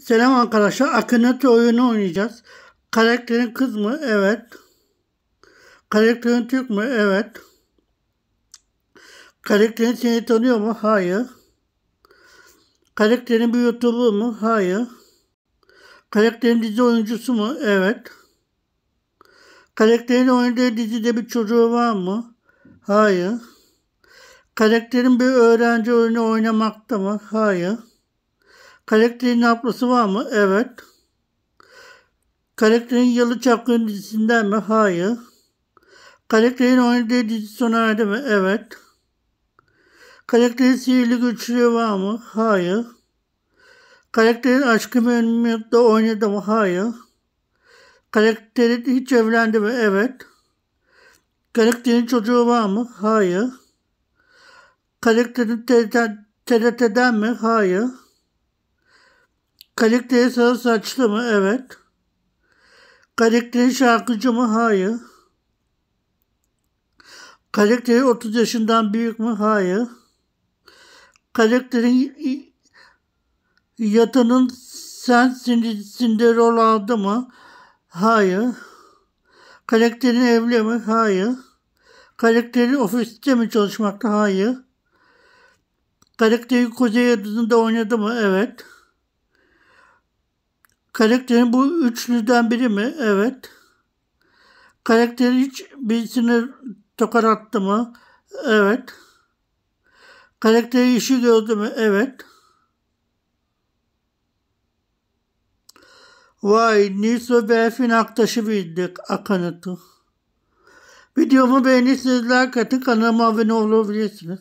Selam arkadaşlar. Akınatı oyunu oynayacağız. Karakterin kız mı? Evet. Karakterin Türk mü? Evet. Karakterin seni tanıyor mu? Hayır. Karakterin bir YouTuber mu? Hayır. Karakterin dizi oyuncusu mu? Evet. Karakterin oynadığı dizide bir çocuğu var mı? Hayır. Karakterin bir öğrenci oyunu oynamakta mı? Hayır. Karakterin ablası var mı? Evet. Karakterin Yalı Çapkın dizisinden mi? Hayır. Karakterin oynadığı dizi sona erdi mi? Evet. Karakterin sihirli güçlüğü var mı? Hayır. Karakterin aşkı mı memnuniyetle oynadı mı? Hayır. Karakterin hiç evlendi mi? Evet. Karakterin çocuğu var mı? Hayır. Karakterin TRT'den mi? Hayır. Kalikleri sarı saçlı mı? Evet. Kalikleri şarkıcı mı? Hayır. Kalikleri 30 yaşından büyük mü? Hayır. Kaliklerin yatının sen rol aldı mı? Hayır. Karakterin evli mi? Hayır. Karakteri ofiste mi çalışmakta? Hayır. Karakteri Kuzey Yıldızı'nda oynadı mı? Evet. Karakterin bu üçlüden biri mi? Evet. Karakter hiç birisini tokat attı mı? Evet. Karakteri işi gördü mü? Evet. Vay, Niso Berfin Aktaş'ı bildik, Akanıt'ı. Videomu beğenirseniz like atın, kanalıma abone olabilirsiniz.